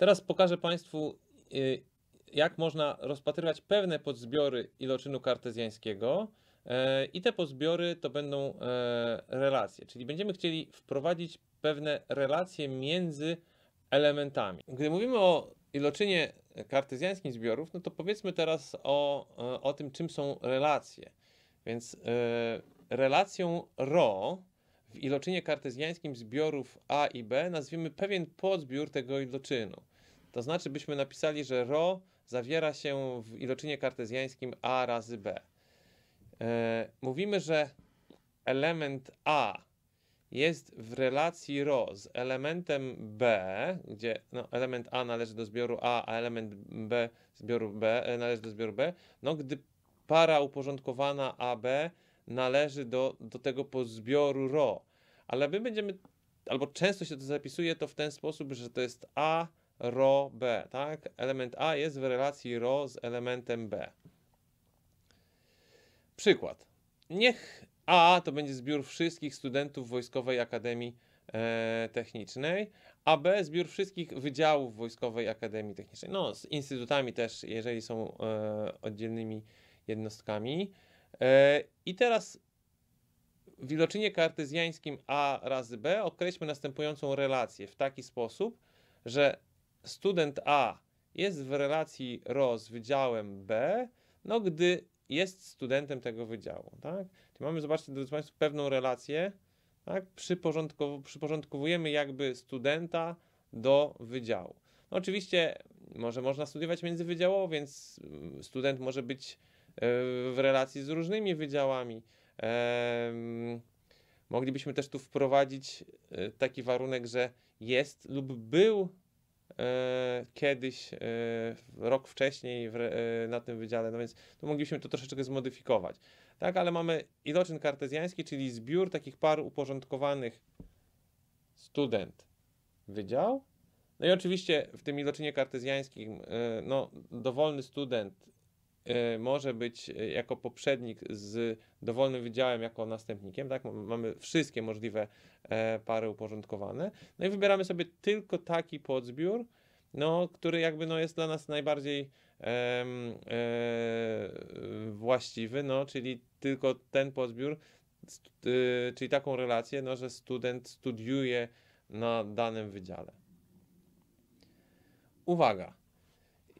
Teraz pokażę Państwu, y, jak można rozpatrywać pewne podzbiory iloczynu kartezjańskiego. E, I te podzbiory to będą e, relacje, czyli będziemy chcieli wprowadzić pewne relacje między elementami. Gdy mówimy o iloczynie kartezjańskim zbiorów, no to powiedzmy teraz o, e, o tym, czym są relacje. Więc relacją ro w iloczynie kartezjańskim zbiorów A i B nazwiemy pewien podzbiór tego iloczynu. To znaczy, byśmy napisali, że ro zawiera się w iloczynie kartezjańskim a razy b. E, mówimy, że element a jest w relacji ρ z elementem b, gdzie no, element a należy do zbioru a, a element b zbioru b e, należy do zbioru b, no gdy para uporządkowana AB należy do, do tego pozbioru ro. Ale my będziemy, albo często się to zapisuje to w ten sposób, że to jest A ρ, b, tak? Element A jest w relacji ρ z elementem b. Przykład. Niech A to będzie zbiór wszystkich studentów Wojskowej Akademii e, Technicznej, a B zbiór wszystkich wydziałów Wojskowej Akademii Technicznej. No, z instytutami też, jeżeli są e, oddzielnymi jednostkami. E, I teraz w iloczynie kartezjańskim A razy B określmy następującą relację w taki sposób, że student A jest w relacji RO z wydziałem B, no gdy jest studentem tego wydziału, tak? Czyli mamy, zobaczcie, drodzy Państwo, pewną relację, tak? Przyporządkow przyporządkowujemy jakby studenta do wydziału. No oczywiście może można studiować międzywydziałowo, więc mm, student może być e, w relacji z różnymi wydziałami. Moglibyśmy też tu wprowadzić e, taki warunek, że jest lub był E, kiedyś, e, rok wcześniej e, na tym wydziale, no więc to moglibyśmy to troszeczkę zmodyfikować. Tak, ale mamy iloczyn kartezjański, czyli zbiór takich par uporządkowanych student, wydział. No i oczywiście w tym iloczynie kartezjańskim, no, dowolny student Y, może być y, jako poprzednik z dowolnym wydziałem jako następnikiem, tak? Mamy wszystkie możliwe e, pary uporządkowane. No i wybieramy sobie tylko taki podzbiór, no, który jakby no, jest dla nas najbardziej e, e, właściwy, no, czyli tylko ten podzbiór, e, czyli taką relację, no, że student studiuje na danym wydziale. Uwaga!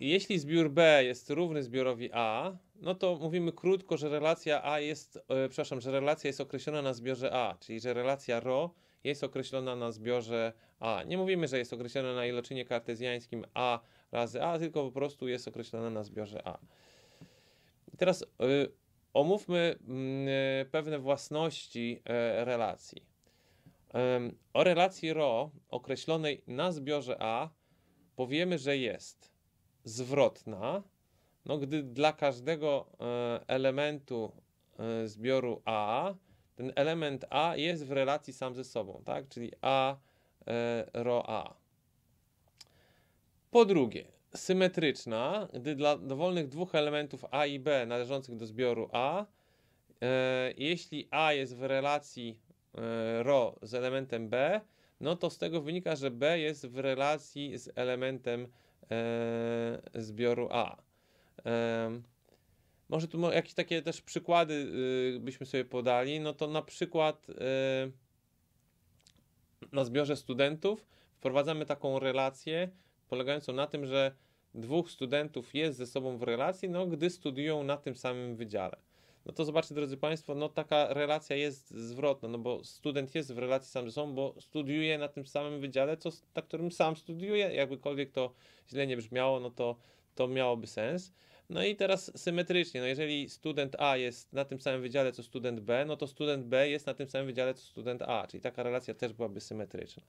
Jeśli zbiór B jest równy zbiorowi A, no to mówimy krótko, że relacja A jest, e, przepraszam, że relacja jest określona na zbiorze A, czyli że relacja ro jest określona na zbiorze A. Nie mówimy, że jest określona na iloczynie kartezjańskim A razy A, tylko po prostu jest określona na zbiorze A. teraz e, omówmy mm, e, pewne własności e, relacji. o relacji ro określonej na zbiorze A powiemy, że jest zwrotna, no gdy dla każdego e, elementu e, zbioru A, ten element A jest w relacji sam ze sobą, tak? Czyli A e, ro A. Po drugie, symetryczna, gdy dla dowolnych dwóch elementów A i B należących do zbioru A, jeśli A jest w relacji ro z elementem B, no to z tego wynika, że B jest w relacji z elementem B E, zbioru A. E, może tu jakieś takie też przykłady y, byśmy sobie podali. No to na przykład y, na zbiorze studentów wprowadzamy taką relację polegającą na tym, że dwóch studentów jest ze sobą w relacji, no, gdy studiują na tym samym wydziale no to zobaczcie, drodzy Państwo, no taka relacja jest zwrotna, no bo student jest w relacji sam ze sobą, bo studiuje na tym samym wydziale, co, na którym sam studiuje, jakbykolwiek to źle nie brzmiało, no to, to miałoby sens. No i teraz symetrycznie, no jeżeli student A jest na tym samym wydziale co student B, no to student B jest na tym samym wydziale co student A, czyli taka relacja też byłaby symetryczna.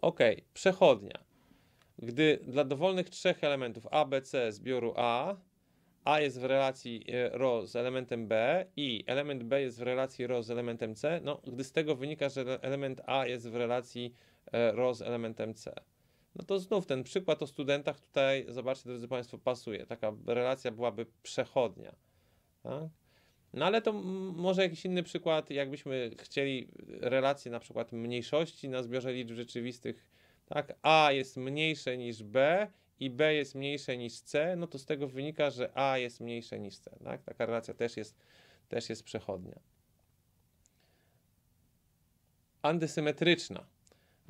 Ok, przechodnia. Gdy dla dowolnych trzech elementów A, B, C zbioru A a jest w relacji ρ e, z elementem B i element B jest w relacji ρ z elementem C, no gdy z tego wynika, że element A jest w relacji ρ e, z elementem C. No to znów ten przykład o studentach tutaj, zobaczcie drodzy Państwo, pasuje. Taka relacja byłaby przechodnia. Tak? No ale to może jakiś inny przykład, jakbyśmy chcieli relację na przykład mniejszości na zbiorze liczb rzeczywistych, tak? A jest mniejsze niż B i B jest mniejsze niż C, no to z tego wynika, że A jest mniejsze niż C. Tak? Taka relacja też jest, też jest przechodnia. Antysymetryczna,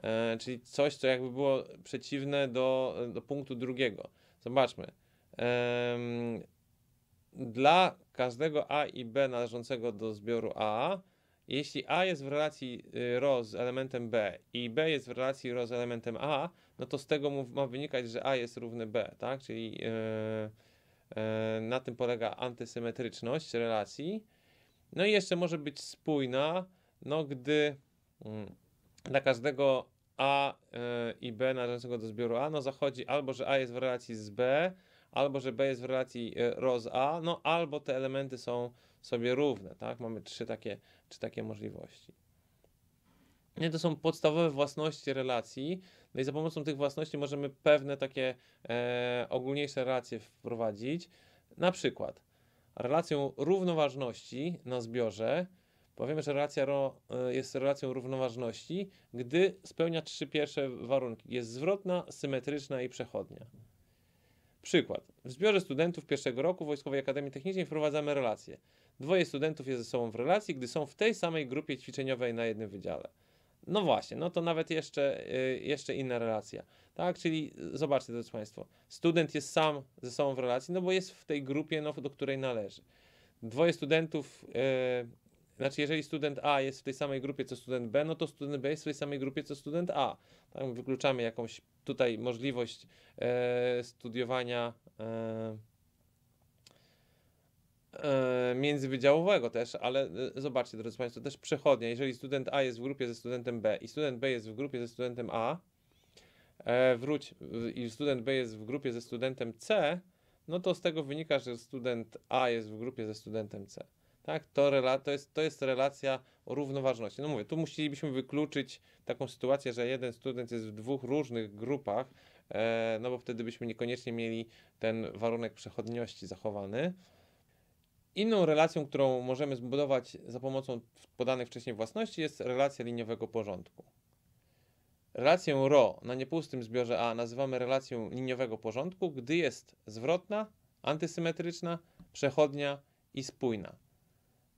e, czyli coś, co jakby było przeciwne do, do punktu drugiego. Zobaczmy. dla każdego A i B należącego do zbioru A jeśli A jest w relacji ρ y, z elementem B i B jest w relacji ρ z elementem A, no to z tego ma wynikać, że A jest równy B, tak? Czyli y, y, na tym polega antysymetryczność relacji. No i jeszcze może być spójna, no gdy mm, dla każdego A i B należącego do zbioru A, no zachodzi albo, że A jest w relacji z B, albo, że B jest w relacji ρ z A, no albo te elementy są sobie równe, tak? Mamy trzy takie, trzy takie możliwości. Nie, to są podstawowe własności relacji, no i za pomocą tych własności możemy pewne takie e, ogólniejsze relacje wprowadzić. Na przykład relacją równoważności na zbiorze powiemy, że relacja ro, e, jest relacją równoważności, gdy spełnia trzy pierwsze warunki. Jest zwrotna, symetryczna i przechodnia. Przykład. W zbiorze studentów pierwszego roku Wojskowej Akademii Technicznej wprowadzamy relacje. Dwoje studentów jest ze sobą w relacji, gdy są w tej samej grupie ćwiczeniowej na jednym wydziale. No właśnie, no to nawet jeszcze, y, jeszcze inna relacja. Tak, czyli zobaczcie, drodzy Państwo, student jest sam ze sobą w relacji, no bo jest w tej grupie, no, do której należy. Dwoje studentów y, znaczy, jeżeli student A jest w tej samej grupie co student B, no to student B jest w tej samej grupie co student A. Tam wykluczamy jakąś tutaj możliwość e, studiowania e, e, międzywydziałowego też, ale e, zobaczcie, drodzy Państwo, też przechodnia. Jeżeli student A jest w grupie ze studentem B i student B jest w grupie ze studentem A, e, wróć i student B jest w grupie ze studentem C, no to z tego wynika, że student A jest w grupie ze studentem C. Tak? To, rela- to, jest, to jest relacja o równoważności. No mówię, tu musielibyśmy wykluczyć taką sytuację, że jeden student jest w dwóch różnych grupach, e, no bo wtedy byśmy niekoniecznie mieli ten warunek przechodniości zachowany. Inną relacją, którą możemy zbudować za pomocą podanych wcześniej własności, jest relacja liniowego porządku. Relację RO na niepustym zbiorze A nazywamy relacją liniowego porządku, gdy jest zwrotna, antysymetryczna, przechodnia i spójna.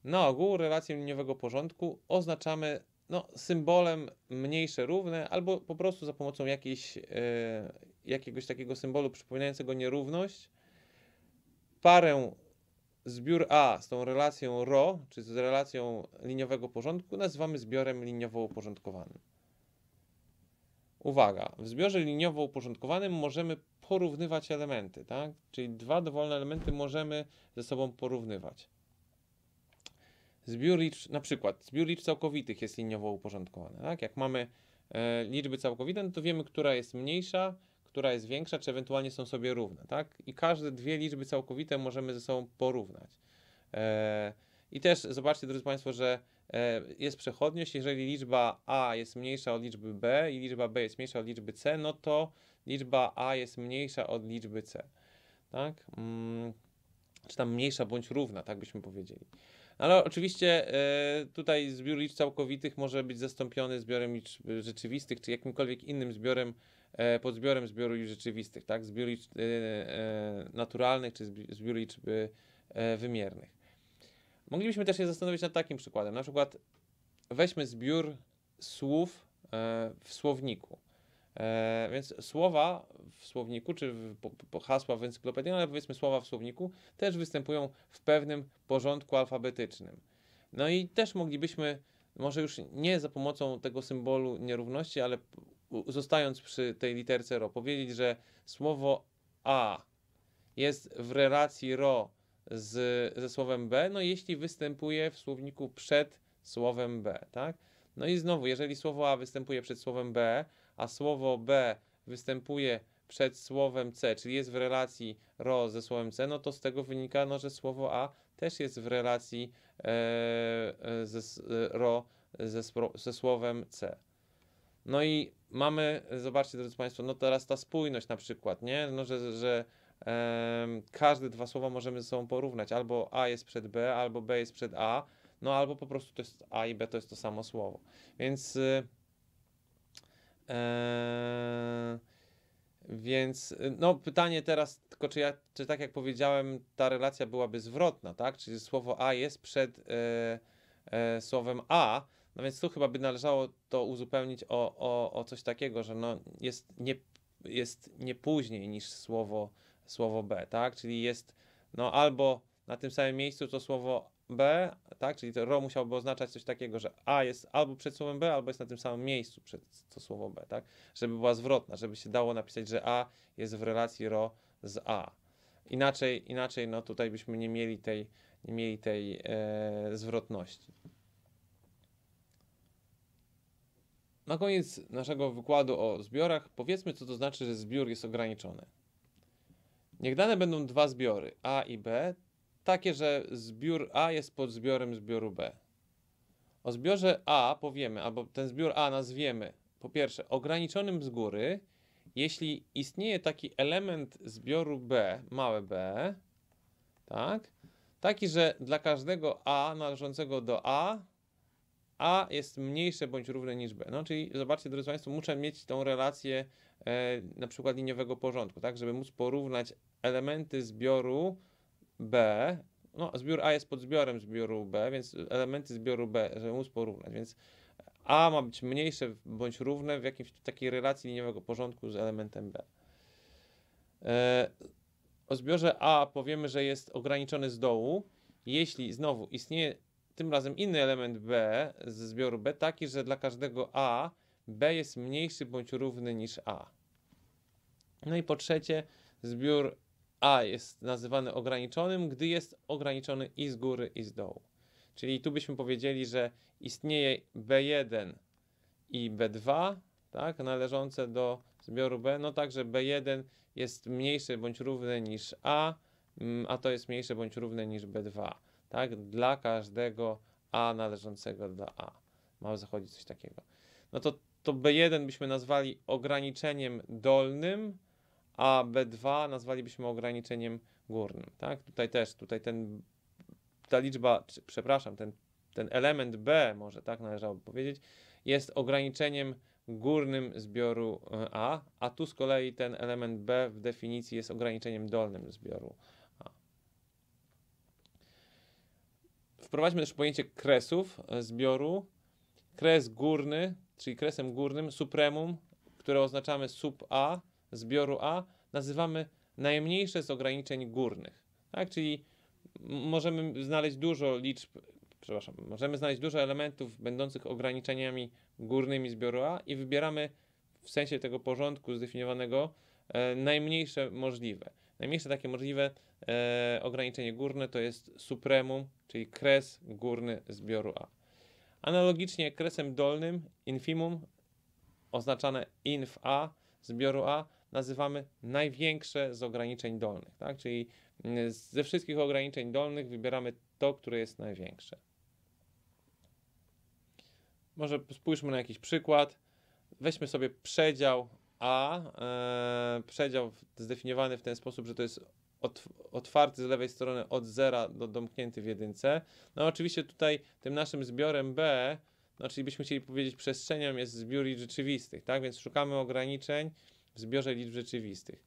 Na ogół relację liniowego porządku oznaczamy no, symbolem mniejsze równe albo po prostu za pomocą jakiejś, e, jakiegoś takiego symbolu przypominającego nierówność parę zbiór A z tą relacją ro, czy z relacją liniowego porządku, nazywamy zbiorem liniowo uporządkowanym. Uwaga, w zbiorze liniowo uporządkowanym możemy porównywać elementy, tak? Czyli dwa dowolne elementy możemy ze sobą porównywać zbiór liczb, na przykład zbiór liczb całkowitych jest liniowo uporządkowany. Tak? Jak mamy e, liczby całkowite, no to wiemy, która jest mniejsza, która jest większa, czy ewentualnie są sobie równe. Tak? I każde dwie liczby całkowite możemy ze sobą porównać. E, I też zobaczcie, drodzy Państwo, że e, jest przechodniość. Jeżeli liczba A jest mniejsza od liczby B i liczba B jest mniejsza od liczby C, no to liczba A jest mniejsza od liczby C. Tak? Mm, czy tam mniejsza bądź równa, tak byśmy powiedzieli. Ale oczywiście e, tutaj zbiór liczb całkowitych może być zastąpiony zbiorem liczb rzeczywistych, czy jakimkolwiek innym zbiorem, e, podzbiorem zbioru liczb rzeczywistych, tak? Zbiór liczb e, naturalnych, czy zbiór liczb wymiernych. Moglibyśmy też się zastanowić nad takim przykładem. Na przykład weźmy zbiór słów w słowniku. E, więc słowa w słowniku, czy w, po, po hasła w encyklopedii, no ale powiedzmy słowa w słowniku, też występują w pewnym porządku alfabetycznym. No i też moglibyśmy, może już nie za pomocą tego symbolu nierówności, ale zostając przy tej literce ro, powiedzieć, że słowo a jest w relacji ro z, ze słowem b, no jeśli występuje w słowniku przed słowem b, tak? No i znowu, jeżeli słowo a występuje przed słowem b, a słowo B występuje przed słowem C, czyli jest w relacji ro ze słowem C, no to z tego wynika, no, że słowo A też jest w relacji e, e ze, e, ro ze, ze słowem C. No i mamy, zobaczcie drodzy Państwo, no teraz ta spójność na przykład, nie? No, że, że e, każde dwa słowa możemy ze sobą porównać. Albo A jest przed B, albo B jest przed A, no albo po prostu to jest A i B to jest to samo słowo. Więc... E, Eee, więc no pytanie teraz tylko, czy, ja, czy tak jak powiedziałem, ta relacja byłaby zwrotna, tak? Czyli słowo a jest przed e, e, słowem a, no więc tu chyba by należało to uzupełnić o, o, o coś takiego, że no jest, nie, jest nie później niż słowo, słowo b, tak? Czyli jest no albo na tym samym miejscu to słowo B, tak? Czyli to ro musiałoby oznaczać coś takiego, że A jest albo przed słowem B, albo jest na tym samym miejscu przed to słowo B, tak? Żeby była zwrotna, żeby się dało napisać, że A jest w relacji ro z A. Inaczej, inaczej no tutaj byśmy nie mieli tej, nie mieli tej e, zwrotności. Na koniec naszego wykładu o zbiorach powiedzmy, co to znaczy, że zbiór jest ograniczony. Niech dane będą dwa zbiory A i B, takie, że zbiór A jest pod zbiorem zbioru B. O zbiorze A powiemy, albo ten zbiór A nazwiemy, po pierwsze, ograniczonym z góry, jeśli istnieje taki element zbioru B, małe b, tak, taki, że dla każdego A należącego do A, A jest mniejsze bądź równe niż B. No, czyli zobaczcie, drodzy Państwo, muszę mieć tą relację e, na przykład liniowego porządku, tak, żeby móc porównać elementy zbioru B, no zbiór A jest pod zbiorem zbioru B, więc elementy zbioru B, żeby móc porównać, więc A ma być mniejsze bądź równe w jakiejś takiej relacji liniowego porządku z elementem B. E, o zbiorze A powiemy, że jest ograniczony z dołu, jeśli znowu istnieje tym razem inny element B ze zbioru B, taki, że dla każdego A B jest mniejszy bądź równy niż A. No i po trzecie, zbiór a jest nazywany ograniczonym, gdy jest ograniczony i z góry, i z dołu. Czyli tu byśmy powiedzieli, że istnieje B1 i B2, tak, należące do zbioru B, no także B1 jest mniejsze bądź równe niż A, mm, a to jest mniejsze bądź równe niż B2, tak, dla każdego A należącego do A. Ma zachodzić coś takiego. No to, to B1 byśmy nazwali ograniczeniem dolnym, a B2 nazwalibyśmy ograniczeniem górnym. Tak? Tutaj też, tutaj ten, ta liczba, czy, przepraszam, ten, ten element B, może tak należałoby powiedzieć, jest ograniczeniem górnym zbioru e, A, a tu z kolei ten element B w definicji jest ograniczeniem dolnym zbioru A. Wprowadźmy też pojęcie kresów e, zbioru. Kres górny, czyli kresem górnym, supremum, które oznaczamy sub A, zbioru A nazywamy najmniejsze z ograniczeń górnych. Tak? Czyli możemy znaleźć dużo liczb, przepraszam, możemy znaleźć dużo elementów będących ograniczeniami górnymi zbioru A i wybieramy w sensie tego porządku zdefiniowanego e, najmniejsze możliwe. Najmniejsze takie możliwe e, ograniczenie górne to jest supremum, czyli kres górny zbioru A. Analogicznie kresem dolnym infimum oznaczane inf A zbioru A nazywamy największe z ograniczeń dolnych, tak? czyli mm, ze wszystkich ograniczeń dolnych wybieramy to, które jest największe. Może spójrzmy na jakiś przykład. Weźmy sobie przedział A, yy, przedział zdefiniowany w ten sposób, że to jest otwarty z lewej strony od zera do domknięty w jedynce. No oczywiście tutaj tym naszym zbiorem B, no czyli byśmy chcieli powiedzieć przestrzenią jest zbiór liczb rzeczywistych, tak? Więc szukamy ograniczeń, w zbiorze liczb rzeczywistych.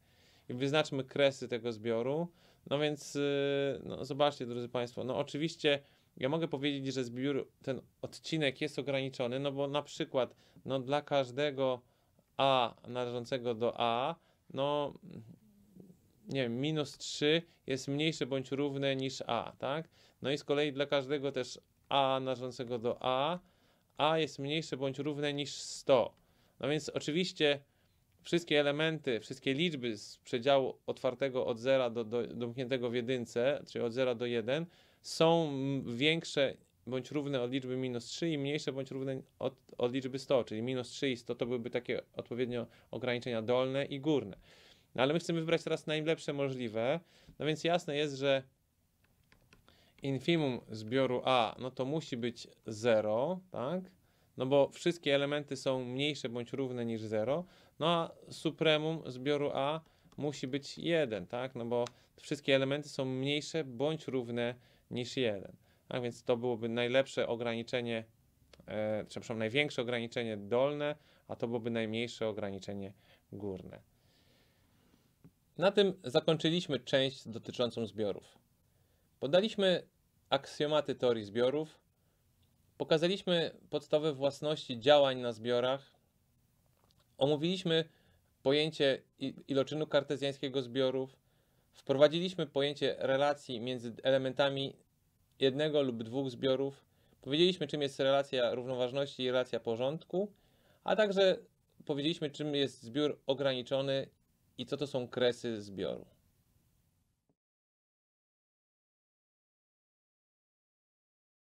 I wyznaczmy kresy tego zbioru. No więc, y, no zobaczcie, drodzy Państwo, no oczywiście ja mogę powiedzieć, że zbiór, ten odcinek jest ograniczony, no bo na przykład, no dla każdego A należącego do A, no nie wiem, minus 3 jest mniejsze bądź równe niż A, tak? No i z kolei dla każdego też A należącego do A, A jest mniejsze bądź równe niż 100. No więc oczywiście wszystkie elementy, wszystkie liczby z przedziału otwartego od 0 do, do domkniętego w jedynce, czyli od 0 do 1, są większe bądź równe od liczby minus 3 i mniejsze bądź równe od, od liczby 100, czyli minus 3 i 100 to byłyby takie odpowiednio ograniczenia dolne i górne. No ale my chcemy wybrać teraz najlepsze możliwe, no więc jasne jest, że infimum zbioru A, no to musi być 0, tak? no bo wszystkie elementy są mniejsze bądź równe niż 0, no a supremum zbioru A musi być 1, tak? No bo wszystkie elementy są mniejsze bądź równe niż 1. Tak więc to byłoby najlepsze ograniczenie, e, przepraszam, największe ograniczenie dolne, a to byłoby najmniejsze ograniczenie górne. Na tym zakończyliśmy część dotyczącą zbiorów. Podaliśmy aksjomaty teorii zbiorów, Pokazaliśmy podstawowe własności działań na zbiorach. Omówiliśmy pojęcie iloczynu kartezjańskiego zbiorów. Wprowadziliśmy pojęcie relacji między elementami jednego lub dwóch zbiorów. Powiedzieliśmy, czym jest relacja równoważności i relacja porządku, a także powiedzieliśmy, czym jest zbiór ograniczony i co to są kresy zbioru.